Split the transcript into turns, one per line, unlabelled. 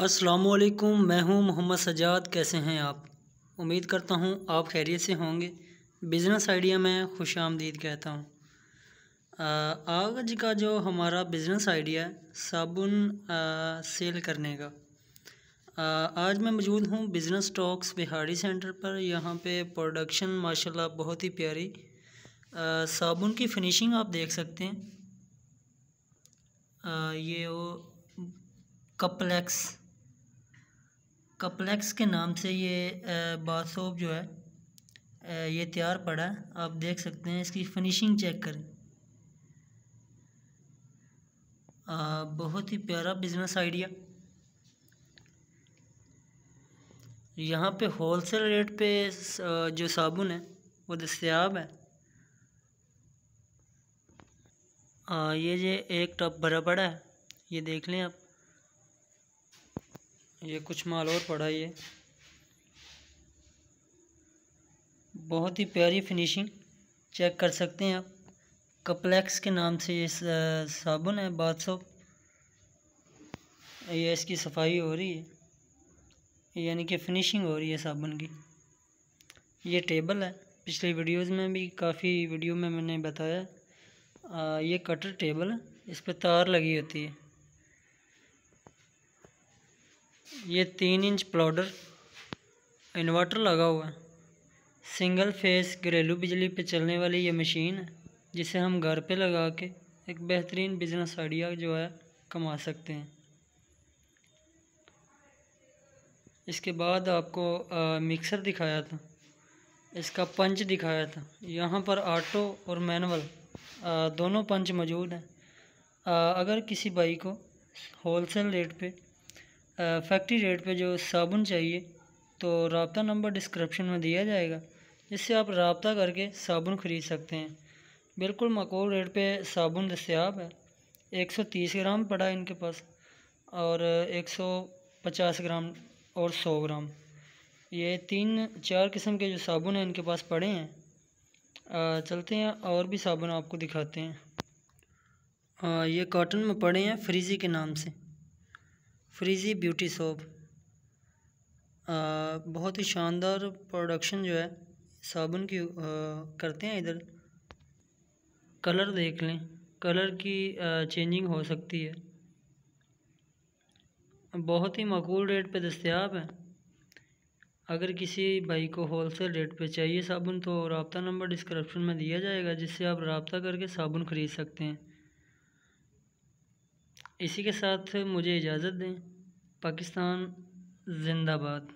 असलकुम मैं हूं मोहम्मद सजाद कैसे हैं आप उम्मीद करता हूं आप खैरियत से होंगे बिज़नेस आइडिया में खुश आमदीद कहता हूं आज का जो हमारा बिज़नेस आइडिया है साबुन सेल करने का आ, आज मैं मौजूद हूं बिज़नेस स्टॉक्स बिहारी सेंटर पर यहां पे प्रोडक्शन माशाल्लाह बहुत ही प्यारी आ, साबुन की फिनिशिंग आप देख सकते हैं आ, ये वो कपलेक्स कपलेक्स के नाम से ये बाथ जो है ये तैयार पड़ा है आप देख सकते हैं इसकी फिनिशिंग चेक करें बहुत ही प्यारा बिजनेस आइडिया यहाँ पे होलसेल रेट पे जो साबुन है वो दस्याब है आ, ये जो एक टप भरा पड़ा है ये देख लें आप ये कुछ माल और पड़ा ये बहुत ही प्यारी फिनिशिंग चेक कर सकते हैं आप कपलेक्स के नाम से ये साबुन है बात सौ ये इसकी सफाई हो रही है यानी कि फिनिशिंग हो रही है साबुन की ये टेबल है पिछले वीडियोस में भी काफ़ी वीडियो में मैंने बताया आ, ये कटर टेबल है इस पर तार लगी होती है ये तीन इंच प्लाउडर इन्वर्टर लगा हुआ है सिंगल फेस घरेलू बिजली पे चलने वाली ये मशीन है जिसे हम घर पे लगा के एक बेहतरीन बिजनेस आइडिया जो है कमा सकते हैं इसके बाद आपको आ, मिक्सर दिखाया था इसका पंच दिखाया था यहाँ पर ऑटो और मैनुअल दोनों पंच मौजूद हैं अगर किसी बाई को होलसेल रेट पे फैक्ट्री रेट पे जो साबुन चाहिए तो रबता नंबर डिस्क्रिप्शन में दिया जाएगा इससे आप रबता करके साबुन ख़रीद सकते हैं बिल्कुल मकूल रेट पे साबुन दस्याब है 130 ग्राम पड़ा है इनके पास और 150 ग्राम और 100 ग्राम ये तीन चार किस्म के जो साबुन हैं इनके पास पड़े हैं चलते हैं और भी साबुन आपको दिखाते हैं ये कॉटन में पड़े हैं फ्रीजी के नाम से फ्रीजी ब्यूटी सोप बहुत ही शानदार प्रोडक्शन जो है साबुन की आ, करते हैं इधर कलर देख लें कलर की आ, चेंजिंग हो सकती है बहुत ही मकूल रेट पे दस्तियाब है अगर किसी भाई को होलसेल रेट पे चाहिए साबुन तो रबता नंबर डिस्क्रिप्शन में दिया जाएगा जिससे आप रबता करके साबुन ख़रीद सकते हैं इसी के साथ मुझे इजाज़त दें पाकिस्तान ज़िंदाबाद